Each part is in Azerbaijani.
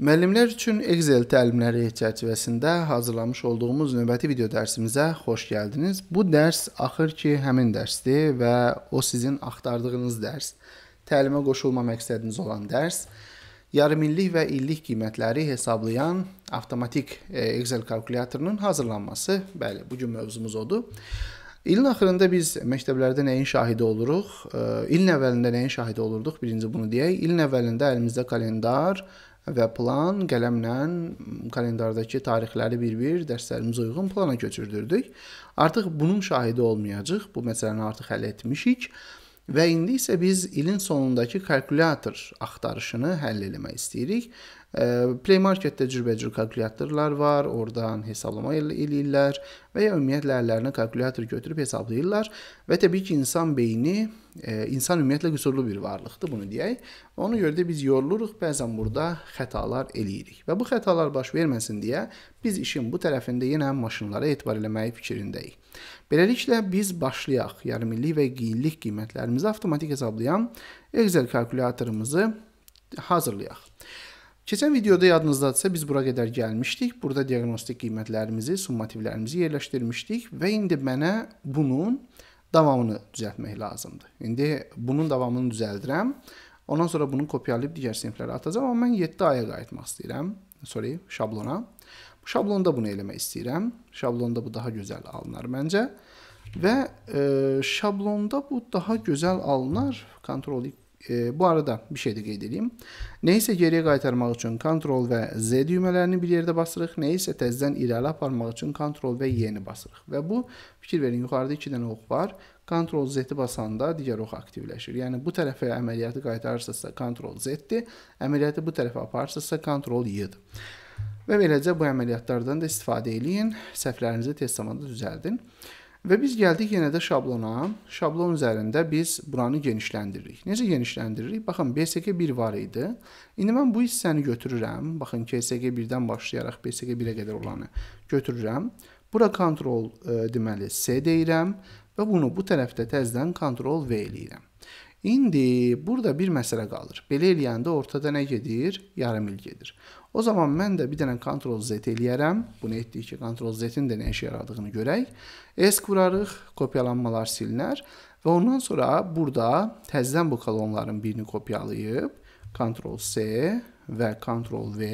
Müəllimlər üçün Excel təlimləri çərçivəsində hazırlamış olduğumuz növbəti video dərsimizə xoş gəldiniz. Bu dərs axır ki, həmin dərsdir və o sizin axtardığınız dərs. Təlimə qoşulma məqsədiniz olan dərs yarım illik və illik qiymətləri hesablayan avtomatik e, Excel kalkulyatorunun hazırlanması. Bəli, bu gün mövzumuz odur. İlin axırında biz məktəblərdə nəyin şahidi oluruq? E, ilin əvvəlində nəyin şahidi olurduq? Birinci bunu deyək. İlin əvvəlində əlimizdə kalendar və plan qələmlə kalendardakı tarixləri bir-bir dərslərimizə uyğun plana köçürdürdük. Artıq bunun şahidi olmayacağıq. Bu məsələni artıq həll etmişik. Və indi isə biz ilin sonundakı kalkulyator axtarışını həll etmək istəyirik Play Market-də cürbəcür kalkulyatorlar var, oradan hesablama el eləyirlər və ya ümumiyyətlə əllərinə kalkulyator götürüb hesablayırlar və təbii ki, insan beyni, e, insan ümumiyyətlə qüsurlu bir varlıqdır, bunu deyək. Ona görə də biz yoruluruq, bəzən burada xətalar eləyirik. Və bu xətalar baş verməsin deyə biz işin bu tərəfində yenə maşınlara etibar eləməyi fikrindəyik. Beləliklə biz başlayaq yarımillik yəni və qiyinlik qiymətlərimizi avtomatik hesablayan Excel kalkulyatorumuzu hazırlayaq. Keçən videoda yadınızdadırsa biz bura qədər gəlmişdik. Burada diaqnostik qiymətlərimizi, summativlərimizi yerləşdirmişdik və indi mənə bunun davamını düzəltmək lazımdır. İndi bunun davamını düzəldirəm. Ondan sonra bunu kopyalayıb digər siniflərə atacağam, amma mən 7 aya qayıtmaq istəyirəm. Sorry, şablona. Bu şablonda bunu eləmək istəyirəm. Şablonda bu daha gözəl alınar məncə. Və e, şablonda bu daha gözəl alınar. Ctrl-Y E, bu arada bir şey də qeyd edeyim. Nə isə geriyə qaytarmaq üçün Ctrl və Z düymələrini bir yerdə basırıq, nə isə təzədən irəli aparmaq üçün Ctrl və Y-ni basırıq. Və bu fikir verin, yuxarıda 2 dənə ox var. Ctrl Z-i basanda digər ox aktivləşir. Yəni bu tərəfə əməliyyatı qaytarırsınızsa Ctrl Z-dir, əməliyyatı bu tərəfə aparırsınızsa Ctrl Y-dir. Və beləcə bu əməliyyatlardan da istifadə eləyin, səhvlərinizi tez zamanda düzəldin. Və biz gəldik yenə də şablona. Şablon üzərində biz buranı genişləndiririk. Necə genişləndiririk? Baxın, BSG 1 var idi. İndi mən bu hissəni götürürəm. Baxın, KSG 1-dən başlayaraq BSG 1-ə qədər olanı götürürəm. Bura Ctrl e, deməli C deyirəm və bunu bu tərəfdə təzdən Ctrl V eləyirəm. İndi burada bir məsələ qalır. Belə eləyəndə ortada nə gedir? Yarım il gedir. O zaman mən də bir dənə Ctrl Z eləyərəm. Bunu etdikcə Ctrl Z-in də nə işə yaradığını görək. S vurarıq, kopyalanmalar silinər və ondan sonra burada təzədən bu kolonların birini kopyalayıb Ctrl C və Ctrl V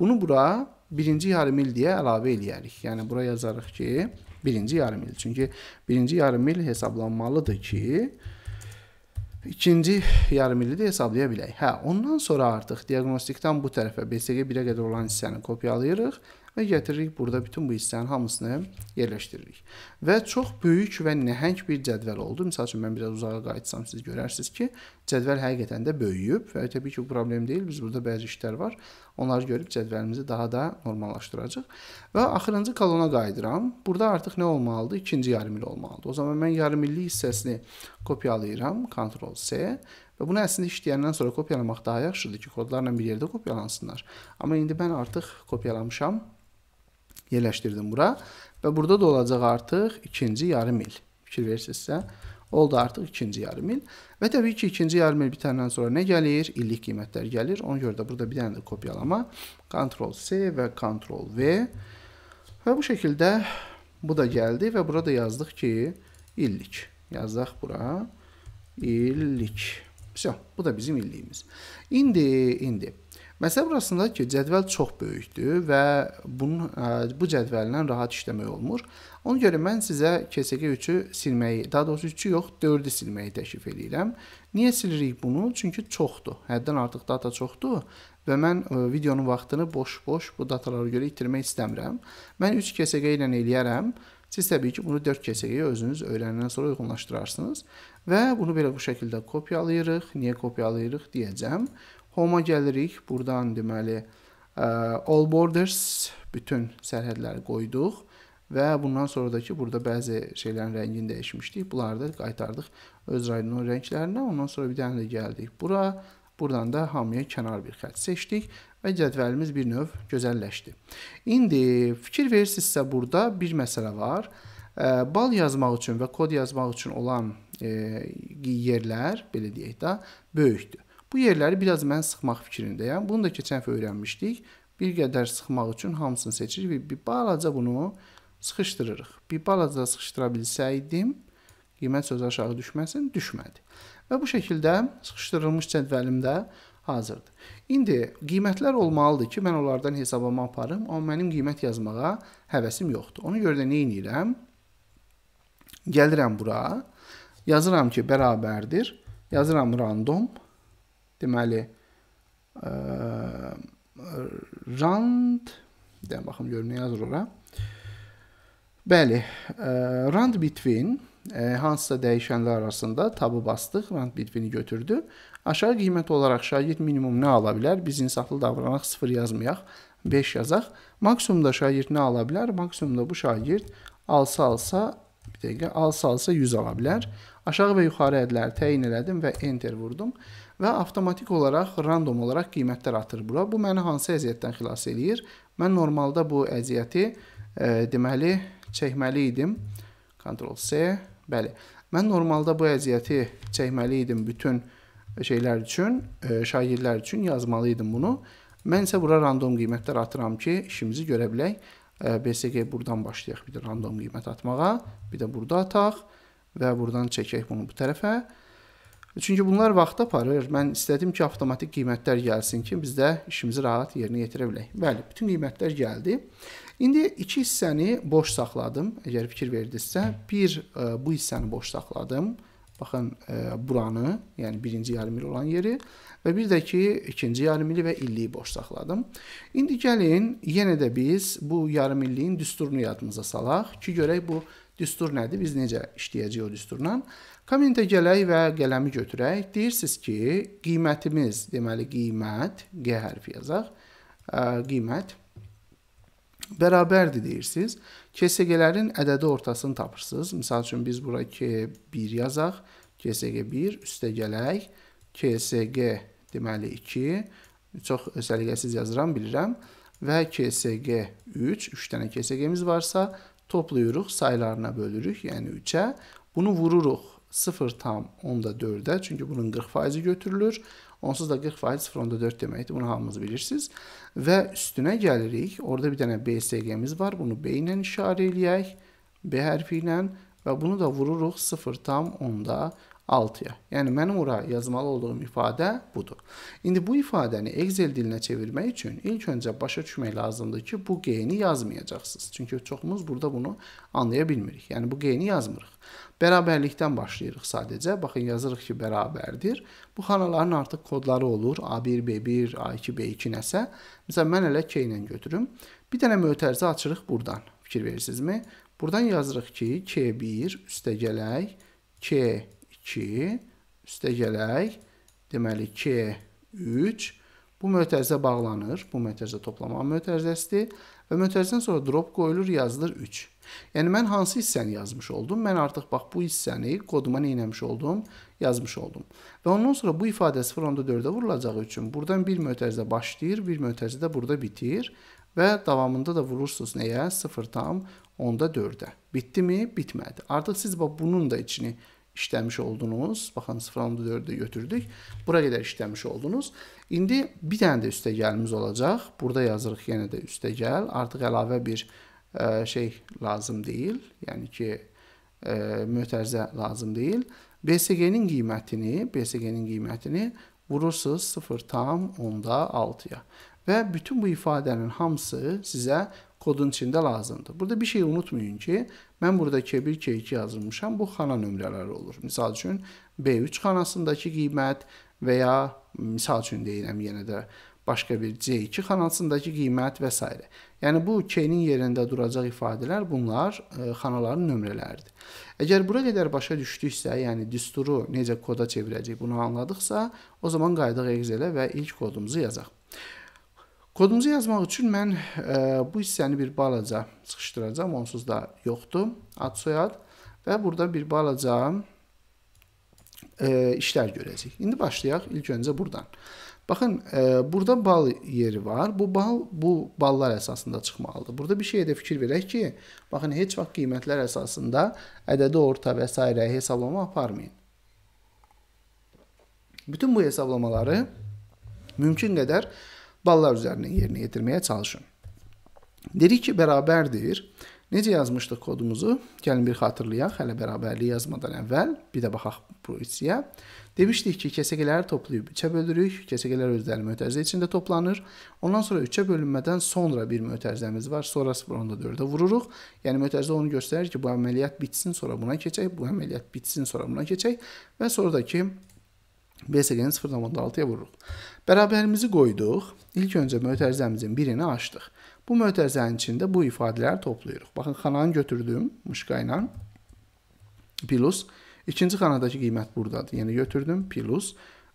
bunu bura birinci yarımil deyə əlavə eləyərik. Yəni bura yazarıq ki, birinci yarımil. Çünki birinci yarımil hesablanmalıdır ki, ikinci yarım illi də hesablaya bilərik. Hə, ondan sonra artıq diaqnostikdən bu tərəfə BCG 1-ə qədər olan hissəni kopyalayırıq və gətiririk burada bütün bu hissənin hamısını yerləşdiririk. Və çox böyük və nəhəng bir cədvəl oldu. Məsəl üçün mən biraz uzağa qayıtsam siz görərsiniz ki, cədvəl həqiqətən də böyüyüb və təbii ki, bu problem deyil. Biz burada bəzi işlər var. Onları görüb cədvəlimizi daha da normallaşdıracağıq. Və axırıncı kolona qayıdıram. Burada artıq nə olmalıdır? İkinci yarımil olmalıdır. O zaman mən yarımillik hissəsini kopyalayıram, Ctrl C Və bunu əslində işləyəndən sonra kopyalamaq daha yaxşıdır ki, kodlarla bir yerdə kopyalansınlar. Amma indi mən artıq kopyalamışam yerləşdirdim bura və burada da olacaq artıq ikinci yarım il. Fikir verirsinizsə, oldu artıq ikinci yarım il. Və təbii ki, ikinci yarım il bitəndən sonra nə gəlir? İllik qiymətlər gəlir. Ona görə də burada bir dənə də kopyalama Ctrl C və Ctrl V və bu şəkildə bu da gəldi və burada yazdıq ki, illik. Yazdıq bura illik. Vəsə, bu da bizim illiyimiz. İndi, indi Məsələ burasındadır ki, cədvəl çox böyükdür və bunun bu cədvəllə rahat işləmək olmur. Ona görə mən sizə KSG 3-ü silməyi, daha doğrusu 3-ü yox, 4-ü silməyi təklif edirəm. Niyə silirik bunu? Çünki çoxdur. Həddən artıq data çoxdur və mən videonun vaxtını boş-boş bu datalara görə itirmək istəmirəm. Mən 3 KSG ilə eləyərəm. Siz təbii ki, bunu 4 keçəyə özünüz öyrəndən sonra uyğunlaşdırarsınız və bunu belə bu şəkildə kopyalayırıq. Niyə kopyalayırıq deyəcəm. Home-a gəlirik. Burdan deməli e, all borders bütün sərhədləri qoyduq və bundan sonra da ki, burada bəzi şeylərin rəngini dəyişmişdik. Bunları da qaytardıq öz rayonun rənglərinə. Ondan sonra bir dənə də gəldik bura. Buradan da hamıya kənar bir xətt seçdik və cədvəlimiz bir növ gözəlləşdi. İndi fikir verirsinizsə burada bir məsələ var. E, bal yazmaq üçün və kod yazmaq üçün olan e, yerlər, belə deyək də, böyükdür. Bu yerləri biraz mən sıxmaq fikrindəyəm. Bunu da keçən dəfə öyrənmişdik. Bir qədər sıxmaq üçün hamısını seçirik və bir balaca bunu sıxışdırırıq. Bir balaca sıxışdıra bilsəydim, qiymət sözü aşağı düşməsin, düşmədi. Və bu şəkildə sıxışdırılmış cədvəlimdə hazırdır. İndi qiymətlər olmalıdır ki, mən onlardan hesablama aparım, amma mənim qiymət yazmağa həvəsim yoxdur. Ona görə də nə edirəm? Gəlirəm bura, yazıram ki, bərabərdir, yazıram random, deməli ə, rand deyəm baxım görüm nə yazır ora. Bəli, ə, rand between ə, hansısa dəyişənlər arasında tabı bastıq, rand between-i götürdü. Aşağı qiymət olaraq şagird minimum nə ala bilər? Biz insaflı davranaq, 0 yazmayaq, 5 yazaq. Maksimumda şagird nə ala bilər? Maksimumda bu şagird alsa alsa bir dəqiqə alsa alsa 100 ala bilər. Aşağı və yuxarı ədləri təyin elədim və enter vurdum və avtomatik olaraq random olaraq qiymətlər atır bura. Bu məni hansı əziyyətdən xilas eləyir? Mən normalda bu əziyyəti e, deməli çəkməli idim. Ctrl C. Bəli. Mən normalda bu əziyyəti çəkməli idim bütün şeylər üçün, e, şagirdlər üçün yazmalı idim bunu. Mən isə bura random qiymətlər atıram ki, işimizi görə bilək. E, BSG buradan başlayaq bir də random qiymət atmağa, bir də burada ataq və buradan çəkək bunu bu tərəfə. Çünki bunlar vaxt aparır. Mən istədim ki, avtomatik qiymətlər gəlsin ki, biz də işimizi rahat yerinə yetirə bilək. Bəli, bütün qiymətlər gəldi. İndi iki hissəni boş saxladım. Əgər fikir verdinizsə, bir e, bu hissəni boş saxladım. Baxın, e, buranı, yəni birinci yarımil olan yeri və bir də ki, ikinci yarımili və illiyi boş saxladım. İndi gəlin, yenə də biz bu yarımilliyin düsturunu yadımıza salaq ki, görək bu düstur nədir, biz necə işləyəcəyik o düsturla. Kommentə gələk və qələmi götürək. Deyirsiniz ki, qiymətimiz, deməli qiymət, G hərfi yazaq. Qiymət bərabərdir deyirsiniz. KSG-lərin ədədi ortasını tapırsınız. Məsəl üçün biz bura K1 yazaq. KSG 1 üstə gələk. KSG deməli 2. Çox səliqəsiz yazıram, bilirəm. Və KSG 3. 3 dənə KSG-miz varsa toplayırıq, saylarına bölürük, yəni 3-ə. Bunu vururuq 0,4-ə, çünki bunun 40%-i götürülür. Onsuz da 40% 0,4 deməkdir. Bunu hamımız bilirsiniz. Və üstünə gəlirik. Orada bir dənə BSG-miz var. Bunu B ilə işarə eləyək. B hərfi ilə və bunu da vururuq 0,10-da 6-ya. Yəni mənim ora yazmalı olduğum ifadə budur. İndi bu ifadəni Excel dilinə çevirmək üçün ilk öncə başa düşmək lazımdır ki, bu G-ni yazmayacaqsınız. Çünki çoxumuz burada bunu anlaya bilmirik. Yəni bu G-ni yazmırıq. Bərabərlikdən başlayırıq sadəcə. Baxın yazırıq ki, bərabərdir. Bu xanaların artıq kodları olur. A1, B1, A2, B2 nəsə. Məsələn mən elə K ilə götürüm. Bir dənə mötərizə açırıq burdan. Fikir verirsinizmi? Buradan yazırıq ki, K1 üstə gələk K1 2, üstə gələk, deməli 2, 3, Bu mötərizə bağlanır. Bu mötərizə toplama mötərizəsidir və mötərizədən sonra drop qoyulur, yazılır 3. Yəni mən hansı hissəni yazmış oldum? Mən artıq bax bu hissəni koduma nə etmiş oldum? Yazmış oldum. Və ondan sonra bu ifadə 0.4-ə vurulacağı üçün burdan bir mötərizə başlayır, bir mötərizə də burada bitir və davamında da vurursunuz nəyə? 0.4-ə. Bitdimi? Bitmədi. Artıq siz bax bunun da içini işləmiş oldunuz. Baxın 0.4-də götürdük. Bura qədər işləmiş oldunuz. İndi bir dənə də üstə gəlimiz olacaq. Burada yazırıq yenə də üstə gəl. Artıq əlavə bir ə, e, şey lazım deyil. Yəni ki, ə, e, mötərizə lazım deyil. BSG-nin qiymətini, BSG-nin qiymətini vurursunuz 0.6-ya və bütün bu ifadənin hamısı sizə kodun içində lazımdır. Burada bir şey unutmayın ki, mən burada K1, K2 yazılmışam, bu xana nömrələri olur. Misal üçün, B3 xanasındakı qiymət və ya, misal üçün deyirəm yenə də, başqa bir C2 xanasındakı qiymət və s. Yəni bu K-nin yerində duracaq ifadələr bunlar e, xanaların nömrələridir. Əgər bura qədər başa düşdüksə, yəni düsturu necə koda çevirəcək bunu anladıqsa, o zaman qayıdaq Excel-ə və ilk kodumuzu yazaq. Kodumuzu yazmaq üçün mən ə, e, bu hissəni bir balaca sıxışdıracam, onsuz da yoxdur, ad soyad və burada bir balaca ə, e, işlər görəcək. İndi başlayaq ilk öncə burdan. Baxın, ə, e, burada bal yeri var. Bu bal bu ballar əsasında çıxmalıdır. Burada bir şeyə də fikir verək ki, baxın heç vaxt qiymətlər əsasında ədədi orta və s. hesablama aparmayın. Bütün bu hesablamaları mümkün qədər ballar üzərindən yerinə yetirməyə çalışın. Dedik ki, bərabərdir. Necə yazmışdıq kodumuzu? Gəlin bir xatırlayaq, hələ bərabərliyi yazmadan əvvəl. Bir də baxaq bu içiyə. Demişdik ki, kəsəqələri toplayıb 3-ə bölürük. Kəsəqələr özləri mötərizə içində toplanır. Ondan sonra 3-ə bölünmədən sonra bir mötərizəmiz var. Sonra 0.4-ə vururuq. Yəni mötərizə onu göstərir ki, bu əməliyyat bitsin, sonra buna keçək, bu əməliyyat bitsin, sonra buna keçək və sonradakı BSG-ni 0.6-ya vururuq. Bərabərimizi qoyduq. İlk öncə mötərizəmizin birini açdıq. Bu mötərizənin içində bu ifadələri toplayırıq. Baxın, xananı götürdüm mışqa ilə. Plus. İkinci xanadakı qiymət buradadır. Yəni, götürdüm. Plus.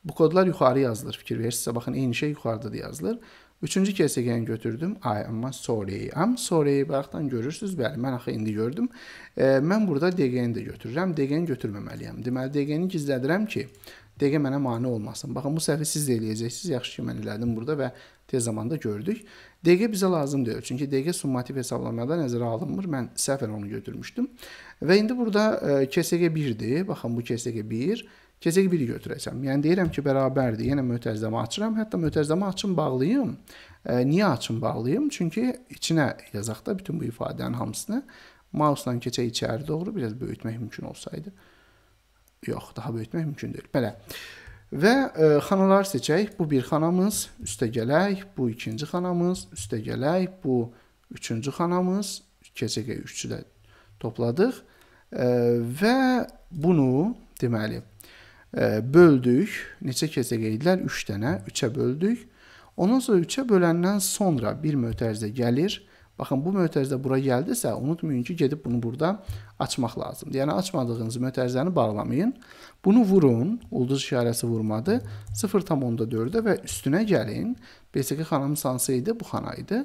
Bu kodlar yuxarı yazılır. Fikir versisə, baxın, eyni şey yuxarıda da yazılır. Üçüncü kesegəni götürdüm. I am sorry. I'm sorry. Baxdan görürsünüz. Bəli, mən axı indi gördüm. E, mən burada DG-ni də götürürəm. DG-ni götürməməliyəm. Deməli, DG-ni gizlədirəm ki, DQ mənə mane olmasın. Baxın bu səhvi siz də eləyəcəksiniz. Yaxşı ki, mən elədim burada və tez zamanda gördük. DQ bizə lazım deyil. Çünki DQ summativ hesablamada nəzərə alınmır. Mən səhvən onu götürmüşdüm. Və indi burada e, KSG 1-dir. Baxın bu KSG 1. KSG 1-i götürəcəm. Yəni deyirəm ki, bərabərdir. Yenə mötərizəmə açıram. Hətta mötərizəmə açım bağlayım. E, niyə açım bağlayım? Çünki içinə yazaq da bütün bu ifadənin hamısını. Mausla keçək içəri doğru biraz böyütmək mümkün olsaydı. Yox, daha böyütmək mümkün deyil. Belə. Və e, xanaları seçək. Bu bir xanamız, üstə gələk, bu ikinci xanamız, üstə gələk, bu üçüncü xanamız, keçəcək üçü də topladıq. E, və bunu deməli e, böldük. Neçə keçəcək idilər? 3 üç dənə, 3-ə böldük. Ondan sonra 3-ə böləndən sonra bir mötərizə gəlir. E, Baxın, bu mötərizə bura gəldisə, unutmayın ki, gedib bunu burada açmaq lazımdır. Yəni, açmadığınız mötərizəni bağlamayın. Bunu vurun, ulduz işarəsi vurmadı, 0,4-də və üstünə gəlin. BSQ xanamın sansı idi, bu xana idi.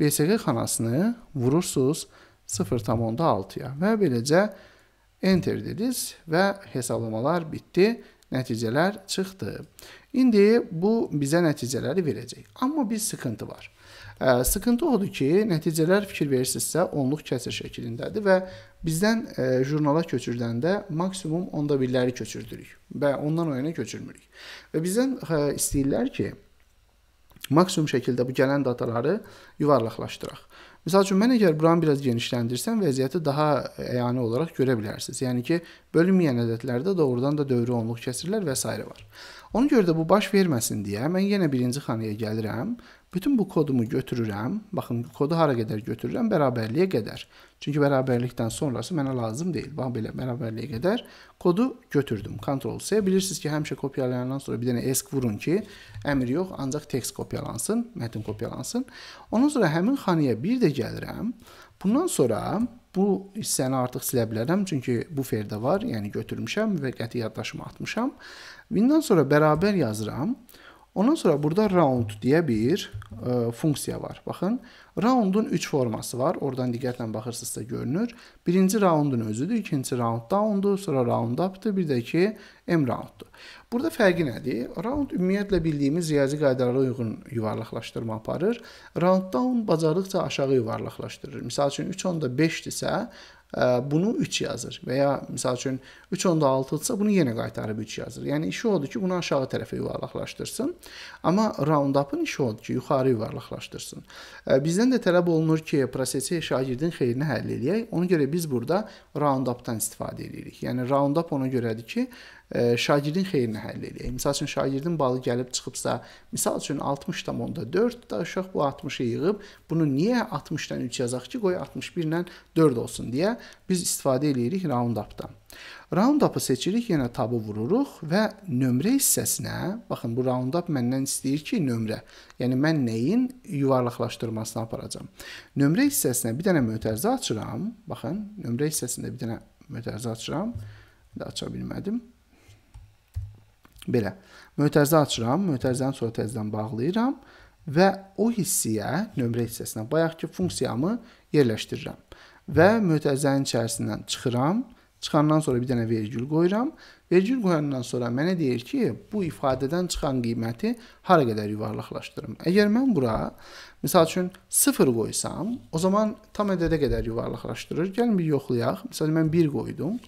BSQ xanasını vurursunuz 0,6-ya və beləcə enter dediniz və hesablamalar bitdi nəticələr çıxdı. İndi bu bizə nəticələri verəcək. Amma bir sıxıntı var. Ə, sıxıntı odur ki, nəticələr fikir verirsinizsə, onluq kəsir şəklindədir və bizdən ə, e, jurnala köçürdəndə maksimum onda birləri köçürdürük və ondan o yana köçürmürük. Və bizdən ə, e, istəyirlər ki, maksimum şəkildə bu gələn dataları yuvarlaqlaşdıraq. Məsəl üçün, mən əgər buranı biraz genişləndirsəm, vəziyyəti daha əyani olaraq görə bilərsiniz. Yəni ki, bölünməyən ədədlərdə doğrudan da dövrü onluq kəsirlər və s. var. Ona görə də bu baş verməsin deyə mən yenə birinci xanaya gəlirəm Bütün bu kodumu götürürəm. Baxın, kodu hara qədər götürürəm? Bərabərliyə qədər. Çünki bərabərlikdən sonrası mənə lazım deyil. Bax belə bərabərliyə qədər kodu götürdüm. Ctrl C. Bilirsiniz ki, həmişə kopyalayandan sonra bir dənə ESC vurun ki, əmr yox, ancaq tekst kopyalansın, mətn kopyalansın. Ondan sonra həmin xanaya bir də gəlirəm. Bundan sonra bu hissəni artıq silə bilərəm, çünki buferdə var, yəni götürmüşəm və qəti yaddaşıma atmışam. Bindən sonra bərabər yazıram. Ondan sonra burada round deyə bir ə, e, funksiya var. Baxın, roundun 3 forması var. Oradan diqqətlə baxırsınızsa görünür. Birinci roundun özüdür, ikinci round downdur, sonra round updur, bir də ki M rounddur. Burada fərqi nədir? Round ümumiyyətlə bildiyimiz riyazi qaydalara uyğun yuvarlaqlaşdırma aparır. Round down bacardıqca aşağı yuvarlaqlaşdırır. Məsəl üçün 3 onda 5-dirsə, bunu 3 yazır və ya məsəl üçün 3 onda 6-dsa bunu yenə qaytarıb 3 yazır. Yəni işi odur ki, bunu aşağı tərəfə yuvarlaqlaşdırsın. Amma round-up-ın işi odur ki, yuxarı yuvarlaqlaşdırsın. Bizdən də tələb olunur ki, prosesi şagirdin xeyrinə həll eləyək. Ona görə biz burada round-up-dan istifadə edirik. Yəni round-up ona görədir ki, şagirdin xeyrinə həll eləyək. Məsəl üçün şagirdin balı gəlib çıxıbsa, məsəl üçün 60.4 da uşaq bu 60-ı yığıb, bunu niyə 60-dan 3 yazaq ki, qoy 61 ilə 4 olsun deyə biz istifadə eləyirik round-up-dan. Round-up-ı seçirik, yenə tabı vururuq və nömrə hissəsinə, baxın bu round-up məndən istəyir ki, nömrə. Yəni mən nəyin yuvarlaqlaşdırmasını aparacam. Nömrə hissəsinə bir dənə mötərizə açıram. Baxın, nömrə hissəsində bir dənə mötərizə açıram. Bir də aça bilmədim. Belə. Mötərizə açıram, mötərizəni sonra təzədən bağlayıram və o hissəyə, nömrə hissəsinə bayaq ki funksiyamı yerləşdirirəm. Və mötərizənin içərisindən çıxıram. Çıxandan sonra bir dənə vergül qoyuram. Vergül qoyandan sonra mənə deyir ki, bu ifadədən çıxan qiyməti hara qədər yuvarlaqlaşdırım. Əgər mən bura, misal üçün 0 qoysam, o zaman tam ədədə qədər yuvarlaqlaşdırır. Gəlin bir yoxlayaq. Məsələn mən 1 qoydum.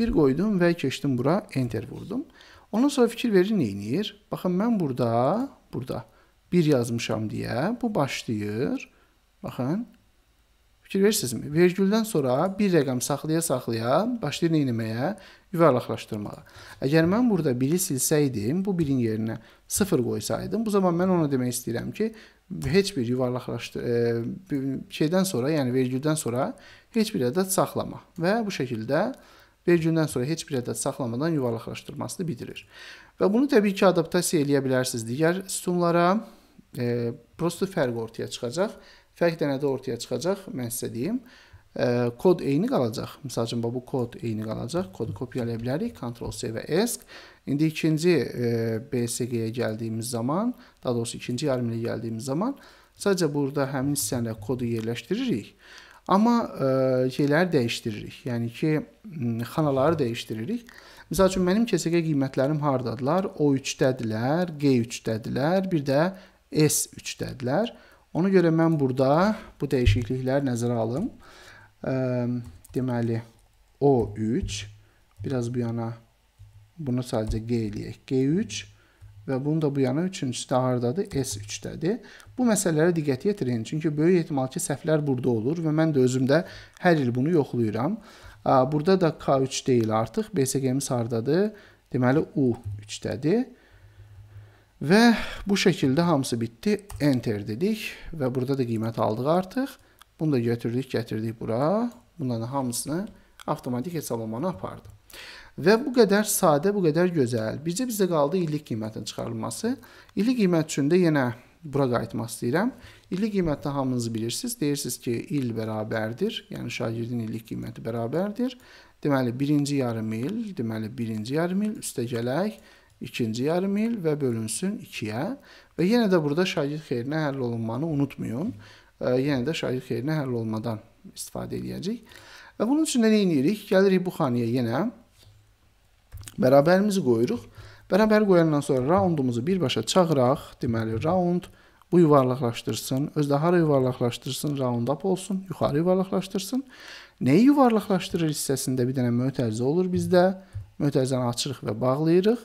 1 qoydum və keçdim bura, enter vurdum. Ondan sonra fikir verir, neynir? Baxın, mən burada, burada 1 yazmışam deyə bu başlayır. Baxın, fikir verirsinizmi? Vergüldən sonra bir rəqəm saxlaya-saxlaya başlayır neynəməyə? Yuvarlaqlaşdırmağa. Əgər mən burada 1-i silsəydim, bu 1-in yerinə 0 qoysaydım, bu zaman mən onu demək istəyirəm ki, heç bir yuvarlaqlaşdı e, şeydən sonra, yəni vergüldən sonra heç bir ədəd saxlama və bu şəkildə bir gündən sonra heç bir ədəd saxlamadan yuvarlaqlaşdırmasını bitirir. Və bunu təbii ki, adaptasiya eləyə bilərsiniz digər sütunlara. E, prosto fərq ortaya çıxacaq. Fərq də nədə ortaya çıxacaq? Mən sizə deyim. E, kod eyni qalacaq. Məsəl üçün bu kod eyni qalacaq. Kodu kopyalaya bilərik. Ctrl C və ESC. İndi ikinci e, BSG-yə gəldiyimiz zaman, daha doğrusu ikinci yarimilə gəldiyimiz zaman sadəcə burada həmin hissənə kodu yerləşdiririk. Amma ə, e, şeyləri dəyişdiririk. Yəni ki, xanaları dəyişdiririk. Məsəl üçün mənim KSG qiymətlərim hardadılar? O3-dədilər, G3-dədilər, bir də S3-dədilər. Ona görə mən burada bu dəyişiklikləri nəzərə alım. Ə, e, deməli O3 biraz bu yana bunu sadəcə G eləyək. G3 və bunun da bu yana üçüncüsü də hardadır? S3-dədir. Bu məsələlərə diqqət yetirin, çünki böyük ehtimal ki, səhvlər burada olur və mən də özümdə hər il bunu yoxlayıram. Burada da K3 deyil artıq, BSG-miz hardadır? Deməli, U3-dədir. Və bu şəkildə hamısı bitdi. Enter dedik və burada da qiymət aldıq artıq. Bunu da götürdük, gətirdik bura. Bunların hamısını götürdük avtomatik hesablamanı apardı. Və bu qədər sadə, bu qədər gözəl. Bircə bizə qaldı illik qiymətin çıxarılması. İllik qiymət üçün də yenə bura qayıtmaq istəyirəm. İllik qiymətdə hamınız bilirsiniz. Deyirsiniz ki, il bərabərdir. Yəni şagirdin illik qiyməti bərabərdir. Deməli, birinci yarım il, deməli, birinci yarım il üstə gələk, ikinci yarım il və bölünsün 2-yə. Və yenə də burada şagird xeyrinə həll olunmanı unutmayın. Yenə də şagird xeyrinə həll olmadan istifadə edəcəyik. Və bunun üçün nə edirik? Gəlirik bu xanaya yenə. Bərabərimizi qoyuruq. Bərabər qoyandan sonra raundumuzu birbaşa çağıraq. Deməli, raund bu yuvarlaqlaşdırsın, özdə hara yuvarlaqlaşdırsın, round up olsun, yuxarı yuvarlaqlaşdırsın. Nəyi yuvarlaqlaşdırır hissəsində bir dənə mötərizə olur bizdə. Mötərizəni açırıq və bağlayırıq.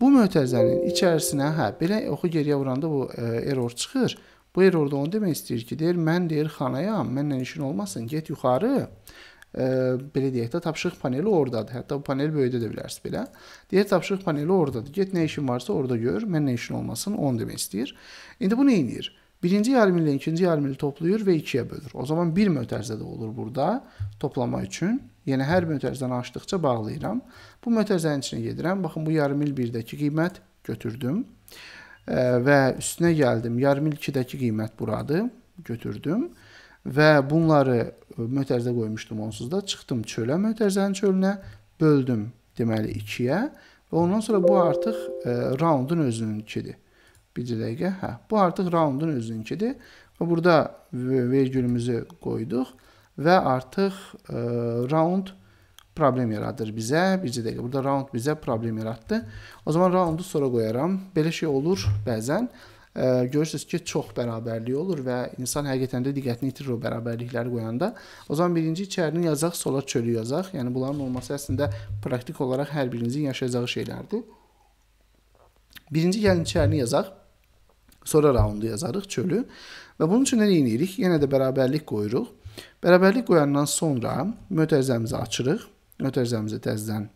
Bu mötərizənin içərisinə, hə, belə oxu geriyə vuranda bu e, error çıxır. Bu errorda onu demək istəyir ki, deyir, mən deyir xanayam, mənlə işin olmasın, get yuxarı belə deyək də tapşırıq paneli ordadır. Hətta bu paneli böyüdə də bilərsiz belə. Deyir tapşırıq paneli ordadır. Get nə işin varsa orada gör. Mən nə işin olmasın onu demək istəyir. İndi bu nə edir? Birinci yarım ilə ikinci yarım ili toplayır və ikiyə bölür. O zaman bir mötərizə də olur burada toplama üçün. Yəni hər mötərizəni açdıqca bağlayıram. Bu mötərizənin içinə gedirəm. Baxın bu yarım il 1-dəki qiymət götürdüm. Və üstünə gəldim. Yarım il 2-dəki qiymət buradır. Götürdüm və bunları e, mötərizə qoymuşdum onsuz da. Çıxdım çölə, mötərizənin çölünə, böldüm deməli 2-yə və ondan sonra bu artıq e, raundun özününkidir. Bir dəqiqə, hə, bu artıq raundun özününkidir və burada vergülümüzü qoyduq və artıq e, round problem yaradır bizə. Bir dəqiqə, burada round bizə problem yaratdı. O zaman roundu sonra qoyaram. Belə şey olur bəzən görürsüz ki, çox bərabərlik olur və insan həqiqətən də diqqətini itirir o bərabərlikləri qoyanda. O zaman birinci içərini yazaq, sola çölü yazaq. Yəni bunların olması əslində praktik olaraq hər birinizin yaşayacağı şeylərdir. Birinci gəlin içərini yazaq. Sonra raundu yazarıq çölü və bunun üçün nə edirik? Yenə də bərabərlik qoyuruq. Bərabərlik qoyandan sonra mötərizəmizi açırıq. Mötərizəmizi təzədən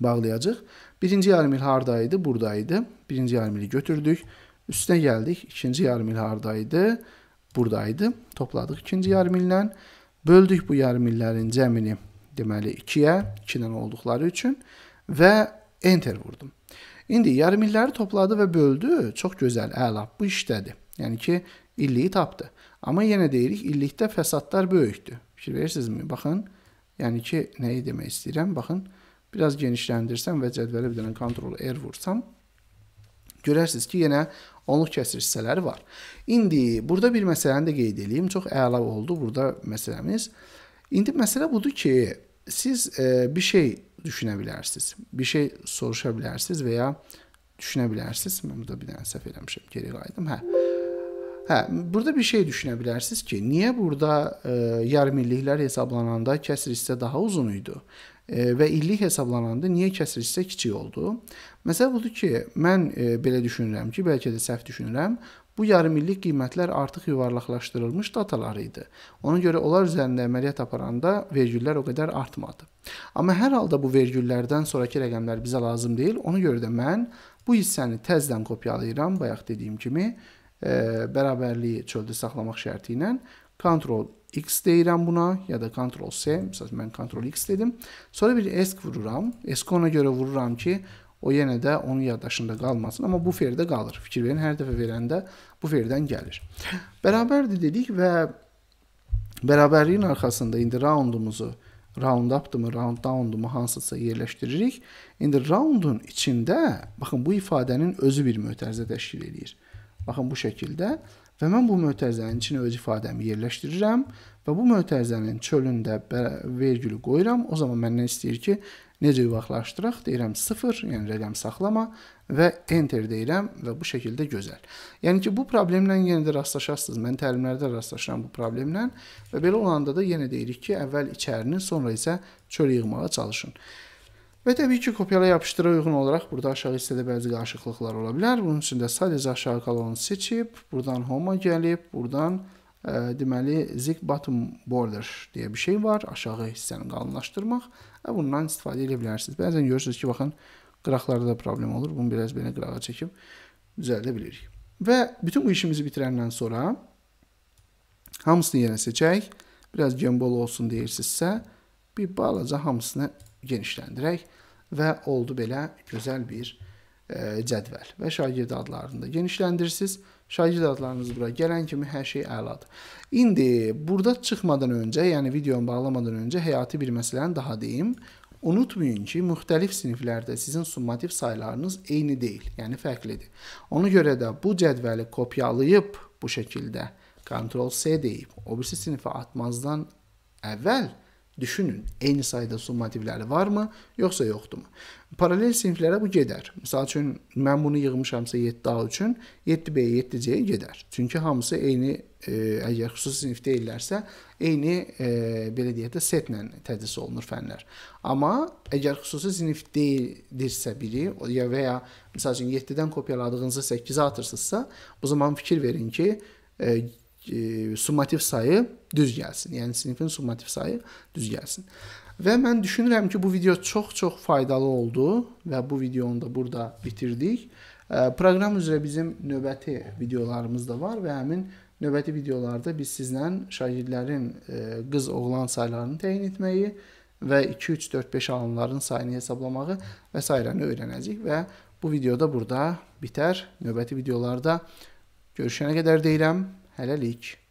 bağlayacağıq. Birinci yarım il harda idi? Burada idi. Birinci yarım ili götürdük. Üstünə gəldik. İkinci yarım il haradaydı? Buradaydı. Topladıq ikinci yarım illə. Böldük bu yarım illərin cəmini deməli 2-yə, 2 ilə olduqları üçün və enter vurdum. İndi yarım illəri topladı və böldü. Çox gözəl, əla. Bu işdədir. Yəni ki, illiyi tapdı. Amma yenə deyirik, illikdə fəsadlar böyükdür. Fikir verirsinizmi? Baxın, yəni ki, nəyi demək istəyirəm? Baxın, biraz genişləndirsəm və cədvələ bir dənə Ctrl R vursam, Görərsiniz ki, yenə onluq kəsir hissələri var. İndi burada bir məsələni də qeyd edeyim. Çox əla oldu burada məsələmiz. İndi məsələ budur ki, siz e, bir şey düşünə bilərsiniz. Bir şey soruşa bilərsiniz və ya düşünə bilərsiniz. Mən burada bir dənə səhv eləmişəm, geri qayıdım. Hə. Hə, burada bir şey düşünə bilərsiniz ki, niyə burada e, yarım illiklər hesablananda kəsir hissə daha uzun idi? E, və illik hesablananda niyə kəsilişsə kiçik oldu? Məsələ budur ki, mən e, belə düşünürəm ki, bəlkə də səhv düşünürəm. Bu yarım illik qiymətlər artıq yuvarlaqlaşdırılmış datalar idi. Ona görə onlar üzərində əməliyyat aparanda vergüllər o qədər artmadı. Amma hər halda bu vergüllərdən sonrakı rəqəmlər bizə lazım deyil. Ona görə də mən bu hissəni təzdən kopyalayıram, bayaq dediyim kimi, e, bərabərliyi çöldə saxlamaq şərti ilə Ctrl X deyirəm buna ya da Ctrl C. Məsələn, mən Ctrl X dedim. Sonra bir ESC vururam. ESC ona görə vururam ki, o yenə də onun yaddaşında qalmasın. Amma bu ferdə qalır. Fikir verin, hər dəfə verəndə bu ferdən gəlir. Bərabərdir dedik və bərabərliyin arxasında indi roundumuzu round up-dımı, round down-dımı hansısa yerləşdiririk. İndi roundun içində, baxın bu ifadənin özü bir mötərizə təşkil edir. Baxın bu şəkildə round və mən bu mötərizənin içinə öz ifadəmi yerləşdirirəm və bu mötərizənin çölündə vergülü qoyuram. O zaman məndən istəyir ki, necə yuvaqlaşdıraq? Deyirəm 0, yəni rəqəm saxlama və enter deyirəm və bu şəkildə gözəl. Yəni ki, bu problemlə yenə də rastlaşarsınız. Mən təlimlərdə rastlaşıram bu problemlə və belə olanda da yenə deyirik ki, əvvəl içərini, sonra isə çöl yığmağa çalışın. Və təbii ki, kopyala yapışdıra uyğun olaraq burada aşağı hissədə bəzi qarışıqlıqlar ola bilər. Bunun üçün də sadəcə aşağı kolonu seçib, buradan home-a gəlib, buradan ə, e, deməli zig bottom border deyə bir şey var, aşağı hissəni qalınlaşdırmaq. Və bundan istifadə edə bilərsiniz. Bəzən görürsüz ki, baxın, qıraqlarda da problem olur. Bunu biraz belə qırağa çəkib düzəldə bilirik. Və bütün bu işimizi bitirəndən sonra hamısını yenə seçək. Biraz gembol olsun deyirsinizsə, bir balaca hamısını genişləndirək və oldu belə gözəl bir e, cədvəl və şagird adlarını da genişləndirirsiniz. Şagird adlarınız bura gələn kimi hər şey əladır. İndi burada çıxmadan öncə, yəni videonu bağlamadan öncə həyati bir məsələni daha deyim. Unutmayın ki, müxtəlif siniflərdə sizin summativ saylarınız eyni deyil, yəni fərqlidir. Ona görə də bu cədvəli kopyalayıb bu şəkildə Ctrl C deyib, o birisi sinifə atmazdan əvvəl Düşünün, eyni sayda summativləri varmı, yoxsa yoxdurmu? Paralel siniflərə bu gedər. Məsəl üçün mən bunu yığmışamsa 7A üçün 7B-yə, 7C-yə gedər. Çünki hamısı eyni, e, əgər xüsusi sinif deyillərsə, eyni e, belə deyək də setlə tədris olunur fənlər. Amma əgər xüsusi sinif deyildirsə biri ya və ya məsəl üçün 7-dən kopyaladığınızı 8-ə atırsınızsa, bu zaman fikir verin ki, e, e, summativ sayı düz gəlsin. Yəni sinifin summativ sayı düz gəlsin. Və mən düşünürəm ki, bu video çox-çox faydalı oldu və bu videonu da burada bitirdik. E, proqram üzrə bizim növbəti videolarımız da var və həmin növbəti videolarda biz sizlə şagirdlərin e, qız oğlan saylarını təyin etməyi və 2 3 4 5 alanların sayını hesablamağı və sairəni öyrənəcəyik və bu videoda burada bitər. Növbəti videolarda görüşənə qədər deyirəm. ela é elite.